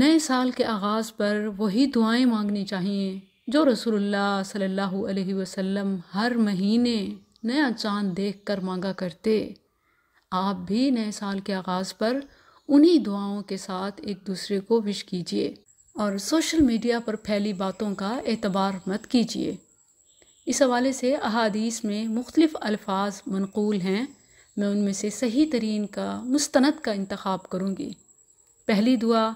نئے سال کے آغاز پر وہی دعائیں مانگنی چاہیے جو رسول اللہ صلی اللہ علیہ وسلم ہر مہینے نیا چاند دیکھ کر مانگا کرتے آپ بھی نئے سال کے آغاز پر انہی دعاؤں کے ساتھ ایک دوسرے کو وش کیجیے اور سوشل میڈیا پر پھیلی باتوں کا اعتبار مت کیجیے اس حوالے سے احادیث میں مختلف الفاظ منقول ہیں میں ان میں سے صحیح ترین کا مستند کا انتخاب کروں گی پہلی دعا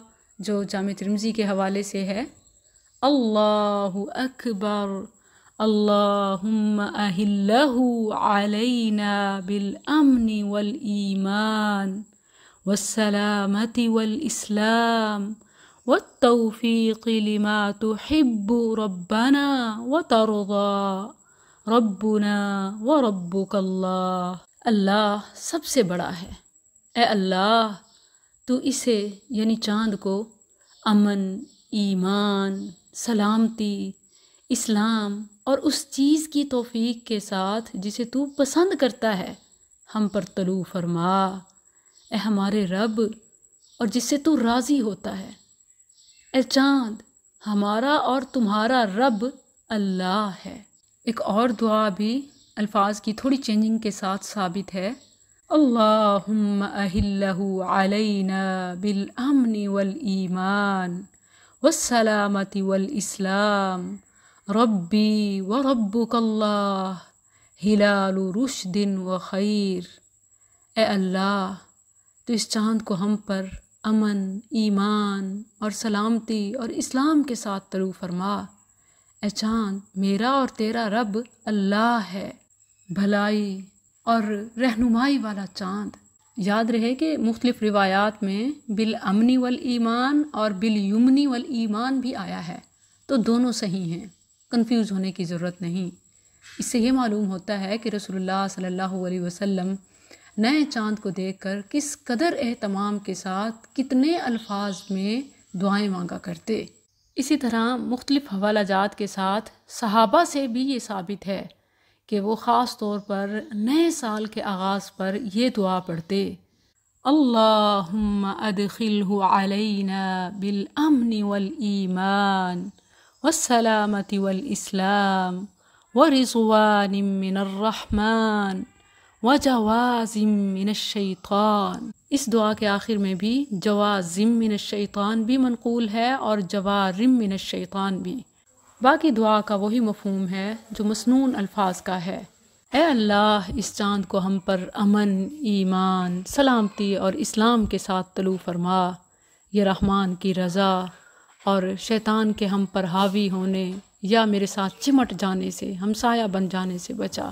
جو جامع ترمزی کے حوالے سے ہے اللہ اکبر اللہم اہلہ علینا بالامن والایمان اسلام والاسلام توفیقلی لما تحب ربنا و ربنا رب اللہ اللہ سب سے بڑا ہے اے اللہ تو اسے یعنی چاند کو امن ایمان سلامتی اسلام اور اس چیز کی توفیق کے ساتھ جسے تو پسند کرتا ہے ہم پر طلوع فرما اے ہمارے رب اور جس سے تو راضی ہوتا ہے اے چاند ہمارا اور تمہارا رب اللہ ہے ایک اور دعا بھی الفاظ کی تھوڑی چینجنگ کے ساتھ ثابت ہے اللهم أهله علينا بالأمن والإيمان والسلامة والإسلام ربي وربك الله ہلال رشد و خیر اے اللہ تو اس چاند کو ہم پر امن ایمان اور سلامتی اور اسلام کے ساتھ طلوع فرما اے چاند میرا اور تیرا رب اللہ ہے بھلائی اور رہنمائی والا چاند یاد رہے کہ مختلف روایات میں بالامنی امنی اور بالیمنی یمنی ایمان بھی آیا ہے تو دونوں صحیح ہیں کنفیوز ہونے کی ضرورت نہیں اس سے یہ معلوم ہوتا ہے کہ رسول اللہ صلی اللہ علیہ وسلم نئے چاند کو دیکھ کر کس قدر اہتمام کے ساتھ کتنے الفاظ میں دعائیں مانگا کرتے اسی طرح مختلف حوالہ جات کے ساتھ صحابہ سے بھی یہ ثابت ہے کہ وہ خاص طور پر نئے سال کے آغاز پر یہ دعا پڑھتے اللہ علین بالعمن بالامن والایمان و سلامتی ولاسلام و رضوان وجوازم و جواز اس دعا کے آخر میں بھی جوازم من الشیطان بھی منقول ہے اور جوارم من الشیطان بھی باقی دعا کا وہی مفہوم ہے جو مصنون الفاظ کا ہے اے اللہ اس چاند کو ہم پر امن ایمان سلامتی اور اسلام کے ساتھ طلوع فرما یہ رحمان کی رضا اور شیطان کے ہم پر حاوی ہونے یا میرے ساتھ چمٹ جانے سے ہم سایہ بن جانے سے بچا